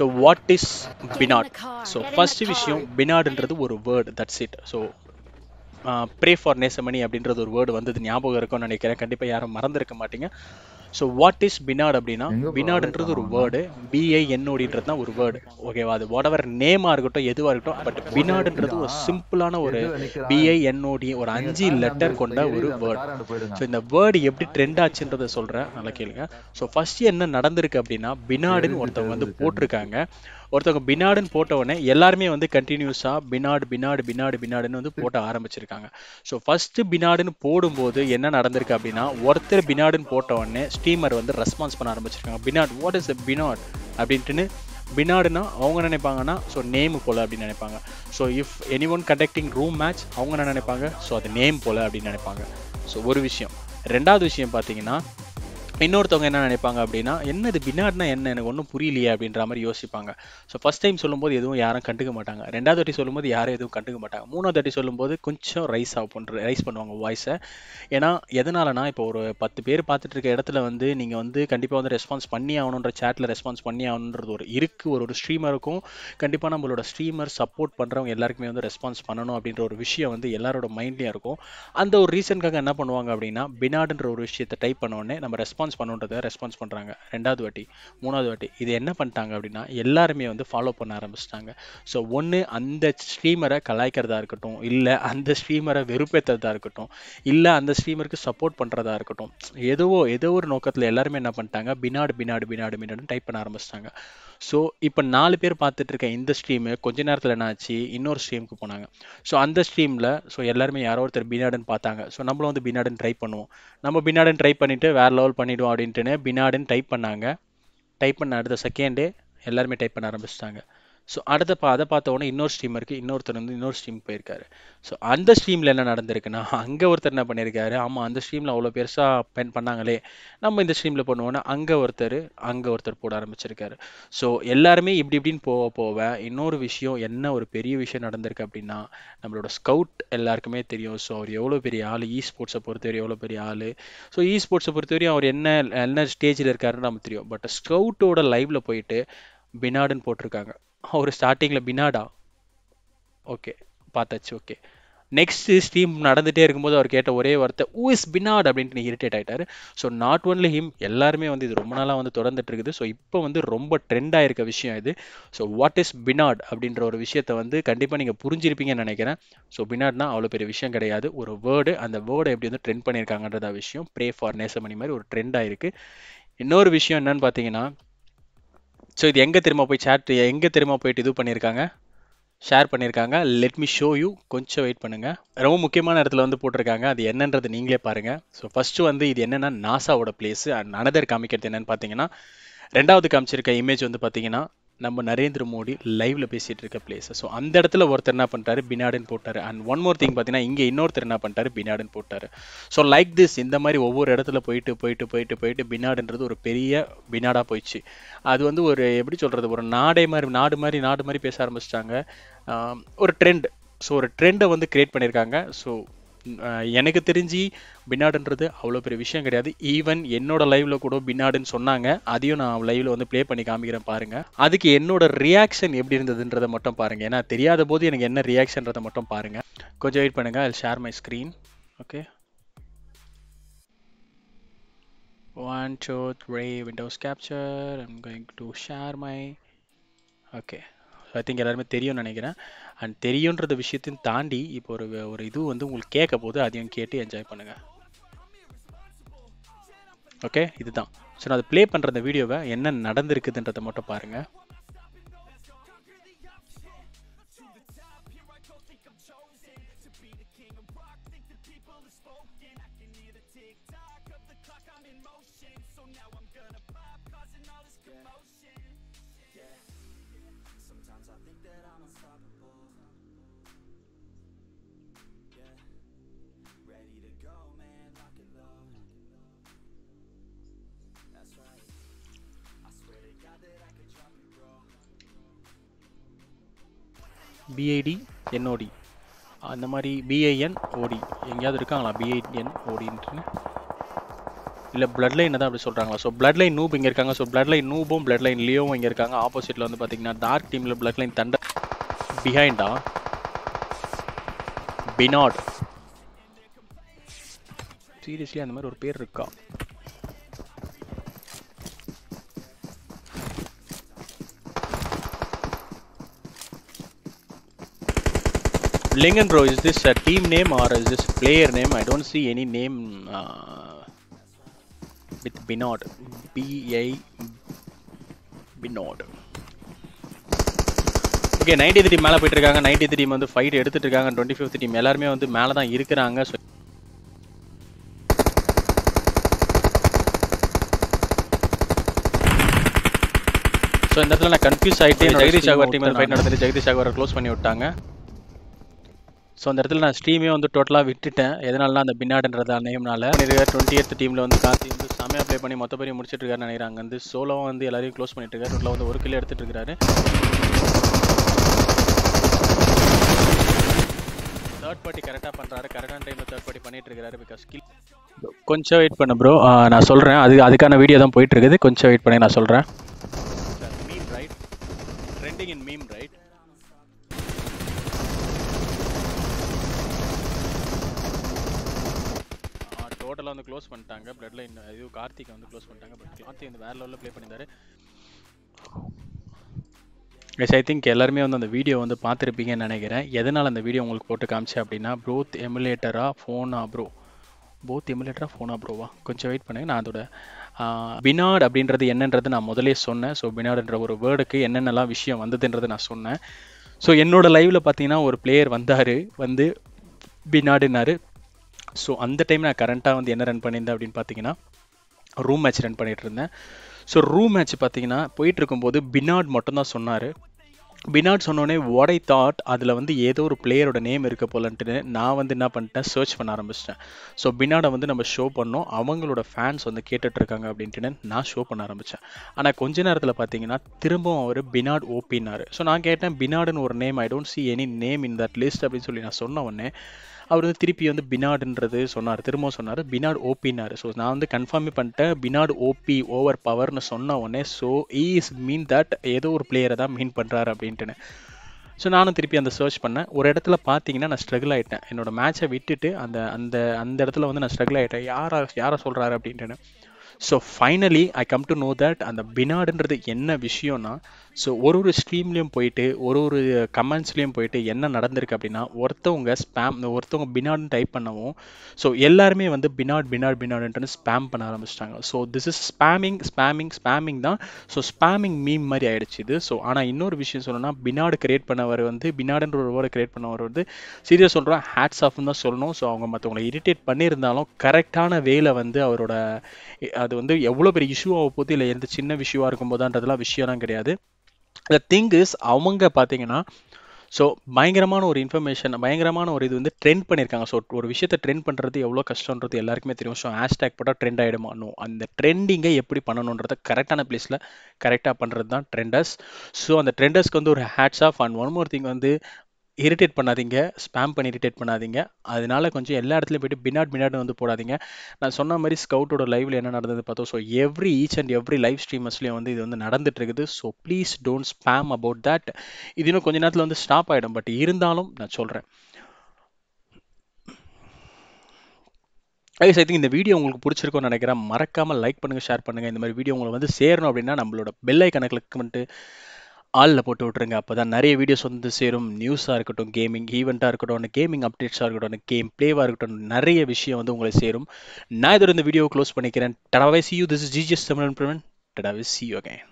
So what is பினாட் so first விஷயம் பினாட்ன்றது ஒரு word that's it so pray for Nesamani அப்படின்றது ஒரு வேர்டு வந்தது ஞாபகம் இருக்கும்னு நினைக்கிறேன் கண்டிப்பாக யாரும் மறந்துருக்க மாட்டீங்க ஸோ வாட் இஸ் பினாட் அப்படின்னா பினாட்ன்றது ஒரு வேர்டு பிஐ என்னோடின்றது தான் ஒரு வேர்டு ஓகேவா அது வாட் எவர் நேமாக இருக்கட்டும் எதுவாக இருக்கட்டும் பட் பினாடுன்றது ஒரு சிம்பிளான ஒரு பிஐ என்னோடி ஒரு அஞ்சு லெட்டர் கொண்ட ஒரு வேர்டு ஸோ இந்த வேர்டு எப்படி ட்ரெண்ட் ஆச்சுன்றத சொல்கிறேன் நல்லா கேளுங்க ஸோ ஃபர்ஸ்ட் என்ன நடந்திருக்கு அப்படின்னா பினாடுன்னு ஒருத்தவங்க வந்து போட்டிருக்காங்க ஒருத்தவங்க பினாடுன்னு போட்ட உடனே எல்லாருமே வந்து கண்டினியூஸாக பினாடு பினாடு பினாடு பினாடுன்னு வந்து போட்ட ஆரம்பிச்சிருக்காங்க ஸோ ஃபஸ்ட்டு பினாடுன்னு போடும்போது என்ன நடந்திருக்கு அப்படின்னா ஒருத்தர் பினாடுன்னு போட்ட உடனே ஸ்டீமர் வந்து ரெஸ்பான்ஸ் பண்ண ஆரம்பிச்சிருக்காங்க பினாட் வாட் இஸ் அ பினாட் அப்படின்ட்டுன்னு பினாடுனா அவங்க நினைப்பாங்கன்னா ஸோ நேம் போல் அப்படின்னு நினைப்பாங்க so if any one conducting room match அவங்க என்ன நினைப்பாங்க ஸோ அது நேம் போல் அப்படின்னு நினைப்பாங்க ஸோ ஒரு விஷயம் ரெண்டாவது விஷயம் பார்த்தீங்கன்னா இன்னொருத்தவங்க என்ன நினைப்பாங்க அப்படின்னா என்னது பின்னாடினா என்ன எனக்கு ஒன்றும் புரியலையே அப்படின்ற மாதிரி யோசிப்பாங்க ஸோ ஃபஸ்ட் டைம் சொல்லும்போது எதுவும் யாரும் கண்டுக்க மாட்டாங்க ரெண்டாவது வாட்டி சொல்லும்போது யாரும் எதுவும் கண்டுக்க மாட்டாங்க மூணாவது வாட்டி சொல்லும்போது கொஞ்சம் ரைஸ் ஆஃப் பண்ணுற ரைஸ் பண்ணுவாங்க வாய்ஸை ஏன்னா எதனாலனா இப்போ ஒரு பத்து பேர் பார்த்துட்டு இருக்க இடத்துல வந்து நீங்கள் வந்து கண்டிப்பாக வந்து ரெஸ்பான்ஸ் பண்ணி ஆகணுன்ற சேட்டில் ரெஸ்பான்ஸ் பண்ணி ஆகணுன்றது ஒரு இருக்கு ஒரு ஒரு ஸ்ட்ரீமருக்கும் கண்டிப்பாக நம்மளோட ஸ்ட்ரீமர் சப்போர்ட் பண்ணுறவங்க எல்லாருக்குமே வந்து ரெஸ்பான்ஸ் பண்ணணும் அப்படின்ற ஒரு விஷயம் வந்து எல்லாரோட மைண்ட்லேயும் இருக்கும் அந்த ஒரு ரீசனுக்காக என்ன பண்ணுவாங்க அப்படின்னா பினாடுன்ற ஒரு விஷயத்தை டைப் பண்ணோடனே நம்ம ரெஸ்பான்ஸ் ரெஸ்பான்ஸ் பண்ணுன்றத ரெஸ்பான்ஸ் பண்ணுறாங்க ரெண்டாவது வாட்டி மூணாவது வாட்டி இது என்ன பண்ணிட்டாங்க அப்படின்னா எல்லாருமே வந்து ஃபாலோ பண்ண ஆரம்பிச்சிட்டாங்க ஸோ ஒன்று அந்த ஸ்ட்ரீமரை கலாய்க்கிறதா இருக்கட்டும் இல்லை அந்த ஸ்ட்ரீமரை வெறுப்பேற்றுறதா இருக்கட்டும் இல்லை அந்த ஸ்ட்ரீமருக்கு சப்போர்ட் பண்ணுறதா இருக்கட்டும் ஏதோ ஏதோ ஒரு நோக்கத்தில் எல்லாருமே என்ன பண்ணிட்டாங்க பினாடு பினாடு பினாடு பினாடுன்னு டைப் பண்ண ஆரம்பிச்சிட்டாங்க ஸோ இப்போ நாலு பேர் பார்த்துட்டு இருக்க இந்த ஸ்ட்ரீமு கொஞ்ச நேரத்தில் என்ன ஆச்சு இன்னொரு ஸ்ட்ரீமுக்கு போனாங்க ஸோ அந்த ஸ்ட்ரீமில் ஸோ எல்லாருமே யாரோ ஒருத்தர் பினாடுன்னு பார்த்தாங்க ஸோ நம்மளும் வந்து பினாடுன்னு ட்ரை பண்ணுவோம் நம்ம பினாடுன்னு ட்ரை பண்ணிவிட்டு வேறு லெவல் பண்ணிவிட்டு போயிடும் அப்படின்ட்டுன்னு பினாடுன்னு டைப் பண்ணாங்க டைப் பண்ண அடுத்த செகண்டே எல்லாருமே டைப் பண்ண ஆரம்பிச்சிட்டாங்க ஸோ அடுத்த அதை பார்த்த உடனே இன்னொரு ஸ்ட்ரீம் இருக்குது இன்னொருத்தர் வந்து இன்னொரு ஸ்ட்ரீம் போயிருக்காரு ஸோ அந்த ஸ்ட்ரீமில் என்ன நடந்திருக்குன்னா அங்கே ஒருத்தர் என்ன பண்ணியிருக்காரு ஆமாம் அந்த ஸ்ட்ரீமில் அவ்வளோ பெருசாக பென் பண்ணாங்களே நம்ம இந்த ஸ்ட்ரீமில் பண்ணுவோன்னா அங்கே ஒருத்தர் அங்கே ஒருத்தர் போட ஆரம்பிச்சிருக்காரு ஸோ எல்லாருமே இப்படி இப்படின்னு போக போக இன்னொரு விஷயம் என்ன ஒரு பெரிய விஷயம் நடந்திருக்கு அப்படின்னா நம்மளோட ஸ்கவுட் எல்லாருக்குமே தெரியும் ஸோ அவர் எவ்வளோ பெரிய ஆள் இ ஸ்போர்ட்ஸை பொறுத்தவரை எவ்வளோ பெரிய ஆள் ஸோ இ ஸ்போர்ட்ஸை பொறுத்தவரையும் அவர் என்ன என்ன ஸ்டேஜில் இருக்காருன்னு நமக்கு தெரியும் பட் ஸ்கவுட்டோட லைவில் போயிட்டு பினாடுன்னு போட்டிருக்காங்க அவர் ஸ்டார்டிங்கில் பினாடா ஓகே பார்த்தாச்சு ஓகே நெக்ஸ்ட் ஸ்ட்ரீம் நடந்துகிட்டே இருக்கும்போது அவர் கேட்ட ஒரே வார்த்தை ஊ இஸ் பினாட் அப்படின்ட்டு இரிட்டேட் ஆகிட்டார் ஸோ நாட் ஒன்லி ஹிம் எல்லாருமே வந்து இது ரொம்ப நாளாக வந்து தொடர்ந்துட்டு இருக்குது ஸோ இப்போ வந்து ரொம்ப ட்ரெண்டாக இருக்க விஷயம் இது ஸோ வாட் இஸ் பினாட் அப்படின்ற ஒரு விஷயத்தை வந்து கண்டிப்பாக நீங்கள் புரிஞ்சிருப்பீங்கன்னு நினைக்கிறேன் ஸோ பினாட்னா அவ்வளோ பெரிய விஷயம் கிடையாது ஒரு வேர்டு அந்த வேர்டை எப்படி வந்து ட்ரெண்ட் பண்ணியிருக்காங்கன்றதா விஷயம் ப்ரே ஃபார் நேசமணி மாதிரி ஒரு ட்ரெண்டாக இருக்குது இன்னொரு விஷயம் என்னன்னு பார்த்தீங்கன்னா ஸோ இது எங்கே திரும்ப போய் சேட் எங்கே திரும்ப போயிட்டு இது பண்ணியிருக்காங்க ஷேர் பண்ணியிருக்காங்க லெட் மீ ஷோ யூ கொஞ்சம் வெயிட் பண்ணுங்கள் ரொம்ப முக்கியமான இடத்துல வந்து போட்டிருக்காங்க அது என்னன்றது நீங்களே பாருங்கள் ஸோ ஃபஸ்ட்டு வந்து இது என்னென்னா நாசாவோட பிளேஸ் அண்ட் அனதர் காமிக்கிறது என்னென்னு பார்த்தீங்கன்னா ரெண்டாவது காமிச்சிருக்க இமேஜ் வந்து பார்த்தீங்கன்னா நம்ம நரேந்திர மோடி லைவ்ல பேசிட்டு இருக்க பிளேஸ் ஸோ அந்த இடத்துல ஒருத்தர் என்ன பண்ணிட்டாரு பினாடன் போட்டார் அண்ட் ஒன் மோர் திங் பார்த்தீங்கன்னா இங்கே இன்னொருத்தர் என்ன பண்ணிட்டாரு பினாடன் போட்டாரு ஸோ லைக் திஸ் இந்த மாதிரி ஒவ்வொரு இடத்துல போயிட்டு போயிட்டு போயிட்டு போயிட்டு பினாடுன்றது ஒரு பெரிய பினாடாக போயிடுச்சு அது வந்து ஒரு எப்படி சொல்கிறது ஒரு நாடே மாதிரி நாடு மாதிரி நாடு மாதிரி பேச ஆரம்பிச்சிட்டாங்க ஒரு ட்ரெண்ட் ஸோ ஒரு ட்ரெண்டை வந்து கிரியேட் பண்ணியிருக்காங்க ஸோ எனக்கு தெரிஞ்சு பின்னாடுன்றது அவ்வளோ பெரிய விஷயம் கிடையாது ஈவன் என்னோட லைவ்ல கூட பின்னாடுன்னு சொன்னாங்க அதையும் நான் லைவ்ல வந்து ப்ளே பண்ணி காமிக்கிறேன் பாருங்க அதுக்கு என்னோட ரியாக்ஷன் எப்படி இருந்ததுன்றதை மட்டும் பாருங்க ஏன்னா தெரியாத போது எனக்கு என்ன ரியாக்ஷன்றதை மட்டும் பாருங்க கொஞ்சம் வெயிட் பண்ணுங்க I share my screen okay one two three Windows capture I'm going to share my okay I think எல்லாருமே தெரியும்னு நினைக்கிறேன் அண்ட் தெரியுன்றது விஷயத்தையும் தாண்டி இப்போ ஒரு ஒரு இது வந்து உங்களுக்கு கேட்க போது அதையும் கேட்டு என்ஜாய் பண்ணுங்க ஓகே இதுதான் ஸோ நான் அதை ப்ளே பண்ணுற அந்த வீடியோவை என்ன நடந்திருக்குதுன்றதை மட்டும் பாருங்கள் Yeah. Sometimes I think that I'm unstoppable Yeah Ready to go, man, lock and load That's right I swear to God that I could drop it, bro BID NOD அந்த மாதிரி பிஐஎன் ஓடி எங்கேயாவது இருக்காங்களா பிஐஎன் ஓடின்ட்டு இல்லை blood line தான் அப்படி சொல்கிறாங்களா so blood line noob இங்கே இருக்காங்க ஸோ பிளட் லைன் நூபும் பிளட் லைன் லியோவும் இங்கே இருக்காங்க ஆப்போசிட்டில் வந்து பார்த்தீங்கன்னா டார்க் டீமில் பிளட் லைன் தண்ட பிஹைண்டா பினாட் சீரியஸ்லி அந்த மாதிரி ஒரு பேர் இருக்கா Lingan bro, is this a team name or is this player name? I don't see any name uh, with Binod. BI a Binod. Okay ninety three மேலே போயிட்டு இருக்காங்க நைன்டி த்ரீ வந்து ஃபைட் எடுத்துட்டு இருக்காங்க டுவெண்ட்டி ஃபிஃப்த் டீம் எல்லாருமே வந்து மேலே தான் இருக்கிறாங்க ஸோ ஸோ இந்த இடத்துல நான் கன்ஃபியூஸ் ஆகிட்டு ஜெகதீஷ் அகர் டீம் ஃபைட் நடந்துட்டு ஜெகதீஷ் அகர் க்ளோஸ் பண்ணி விட்டாங்க ஸோ அந்த இடத்துல நான் ஸ்ட்ரீமே வந்து டோட்டலாக விட்டுட்டேன் எதனாலனா அந்த பின்னாடின்றதா நேம்னால டுவெண்ட்டி எய்த் டீமில் வந்து காந்தி வந்து செம்மையாக ப்ளே பண்ணி மொத்த பேரையும் முடிச்சிட்டு இருக்காரு நினைக்கிறாங்க வந்து சோலோவும் வந்து எல்லாரையும் க்ளோஸ் பண்ணிட்டு இருக்காரு வந்து ஒரு கில் எடுத்துட்டு இருக்காரு தேர்ட் பார்ட்டி கரெக்டாக பண்ணுறாரு கரெக்டான டைமில் தேர்ட் பார்ட்டி பண்ணிட்டு இருக்காரு பிகாஸ் கொஞ்சம் வெயிட் பண்ண ப்ரோ நான் சொல்கிறேன் அது அதுக்கான வீடியோ தான் போயிட்டு இருக்குது கொஞ்சம் வெயிட் பண்ணி நான் சொல்கிறேன் நல்லா வந்து க்ளோஸ் பண்ணிட்டாங்க பிளட் லைன் இது கார்த்திகை வந்து க்ளோஸ் பண்ணிட்டாங்க பட் கார்த்திக் வந்து வேற லெவலில் ப்ளே பண்ணியிருந்தாரு எஸ் ஐ திங்க் எல்லாருமே வந்து அந்த வீடியோ வந்து பார்த்துருப்பீங்கன்னு நினைக்கிறேன் எதனால் அந்த வீடியோ உங்களுக்கு போட்டு காமிச்சேன் அப்படின்னா ப்ரோத் எமுலேட்டராக ஃபோனா ப்ரோ போத் எமுலேட்டராக ஃபோனா ப்ரோவா கொஞ்சம் வெயிட் பண்ணுங்க நான் அதோட பினாட் அப்படின்றது என்னன்றது நான் முதலே சொன்னேன் ஸோ பினாடுன்ற ஒரு வேர்டுக்கு என்னென்னலாம் விஷயம் வந்ததுன்றது நான் சொன்னேன் ஸோ என்னோட லைவில் பார்த்தீங்கன்னா ஒரு பிளேயர் வந்தார் வந்து பினாடுனாரு ஸோ அந்த டைம் நான் கரண்ட்டாக வந்து என்ன ரன் பண்ணியிருந்தேன் அப்படின்னு பார்த்தீங்கன்னா ரூம் மேட்ச் ரன் பண்ணிகிட்டு இருந்தேன் ஸோ ரூம் மேட்ச் பார்த்தீங்கன்னா போயிட்டு இருக்கும்போது பினாட் மட்டும்தான் சொன்னார் பினாட் சொன்னோடனே ஒடை தாட் அதில் வந்து ஏதோ ஒரு பிளேயரோட நேம் இருக்க போலன்ட்டு நான் வந்து என்ன பண்ணிட்டேன் சர்ச் பண்ண ஆரம்பிச்சிட்டேன் ஸோ பினாடை வந்து நம்ம ஷோ பண்ணோம் அவங்களோட ஃபேன்ஸ் வந்து கேட்டுட்ருக்காங்க அப்படின்ட்டு நான் ஷோ பண்ண ஆரம்பித்தேன் ஆனால் கொஞ்ச நேரத்தில் பார்த்தீங்கன்னா திரும்பவும் அவர் பினாட் ஓப்பினார் ஸோ நான் கேட்டேன் பினாடுன்னு ஒரு name I don't see any name in that list அப்படின்னு சொல்லி நான் சொன்ன உடனே அவர் வந்து திருப்பி வந்து பினாடுன்றது சொன்னார் திரும்ப சொன்னார் பினாட் ஓபின்னாரு ஸோ நான் வந்து கன்ஃபார்மே பண்ணிட்டேன் பினாட் ஓபி ஓவர் பவர்னு சொன்ன உடனே ஸோ இஸ் மீன் தட் ஏதோ ஒரு பிளேயரை தான் மீன் பண்ணுறாரு அப்படின்ட்டுன்னு ஸோ நானும் திருப்பி அந்த சர்ச் பண்ணேன் ஒரு இடத்துல பார்த்தீங்கன்னா நான் ஸ்ட்ரகிள் ஆகிட்டேன் என்னோடய மேட்சை விட்டுட்டு அந்த அந்த அந்த இடத்துல வந்து நான் ஸ்ட்ரகிள் ஆகிட்டேன் யாரா யாரை சொல்கிறாரு அப்படின்ட்டு so finally I come to know that அந்த பினாடுன்றது என்ன விஷயம்னா ஸோ ஒரு ஒரு ஸ்ட்ரீம்லேயும் போயிட்டு ஒரு ஒரு கமெண்ட்ஸ்லேயும் போயிட்டு என்ன நடந்திருக்கு அப்படின்னா ஒருத்தவங்க ஸ்பேம் ஒருத்தவங்க பினாடுன்னு டைப் பண்ணவும் ஸோ எல்லாருமே வந்து பினாட் பினாட் பினாடுன்ட்டு ஸ்பேம் பண்ண ஆரம்பிச்சிட்டாங்க so this is spamming spamming spamming தான் ஸோ ஸ்பேமிங் மீம் மாதிரி ஆயிடுச்சு இது ஸோ ஆனால் இன்னொரு விஷயம் சொல்லணும்னா பினாடு கிரியேட் பண்ணவர் வந்து பினாடுன்ற ஒரு வேர்டு கிரியேட் பண்ணவர் வந்து சீரியஸ் சொல்கிறோம் ஹேட்ஸ் ஆஃப்னு தான் சொல்லணும் ஸோ அவங்க மற்றவங்களை இரிட்டேட் பண்ணியிருந்தாலும் கரெக்டான வேலை வந்து அவரோட அது வந்து எவ்வளோ பெரிய இஷ்யூ போகுது இல்லை எந்த சின்ன விஷயவாக இருக்கும்போதான்றதுலாம் விஷயம்லாம் கிடையாது த திங் இஸ் அவங்க பார்த்தீங்கன்னா ஸோ பயங்கரமான ஒரு இன்ஃபர்மேஷன் பயங்கரமான ஒரு இது வந்து ட்ரெண்ட் பண்ணியிருக்காங்க ஸோ ஒரு விஷயத்தை ட்ரெண்ட் பண்ணுறது எவ்வளோ கஷ்டன்றது எல்லாருக்குமே தெரியும் ஸோ ஹேஷ்டேக் போட்டால் ட்ரெண்ட் ஆகிடுமானும் அந்த ட்ரெண்டிங்கை எப்படி பண்ணணுன்றத கரெக்டான பிளேஸில் கரெக்டாக பண்ணுறது தான் ட்ரெண்டர்ஸ் ஸோ அந்த ட்ரெண்டர்ஸ்க்கு வந்து ஒரு hats off and one more thing வந்து இரிட்டேட் பண்ணாதீங்க ஸ்பேம் பண்ணி இரிட்டேட் பண்ணாதீங்க அதனால கொஞ்சம் எல்லா இடத்துலையும் போயிட்டு பின்னாட் பின்னாட்னு வந்து போடாதீங்க நான் சொன்ன மாதிரி ஸ்கவுட்டோட லைவ்ல என்ன நடந்தது பார்த்தோம் so every each and every live ஸ்ட்ரீமர்ஸ்லையும் வந்து இது வந்து நடந்துட்டு இருக்குது so please don't spam about that இது இன்னும் கொஞ்ச நேரத்தில் வந்து ஸ்டாப் ஆகிடும் பட் இருந்தாலும் நான் சொல்கிறேன் ஐஸ் ஐ திங்க் இந்த வீடியோ உங்களுக்கு பிடிச்சிருக்கும்னு நினைக்கிறேன் மறக்காமல் லைக் பண்ணுங்கள் ஷேர் பண்ணுங்கள் இந்த மாதிரி வீடியோ உங்களுக்கு வந்து சேரணும் அப்படின்னா நம்மளோட பெல்லை கணக்கில் கிளிக் பண்ணிட்டு ஆளில் போட்டு விட்ருங்க அப்போ தான் நிறைய வீடியோஸ் வந்து சேரும் நியூஸாக இருக்கட்டும் கேமிங் ஈவெண்ட்டாக இருக்கட்டும் கேமிங் அப்டேட்ஸாக இருக்கட்டும் கேம் ப்ளேவாக இருக்கட்டும் நிறைய விஷயம் வந்து உங்களை சேரும் நான் இதோட இந்த வீடியோ க்ளோஸ் பண்ணிக்கிறேன் tata bye see you this is GGS Tamil Pravan tata bye see you again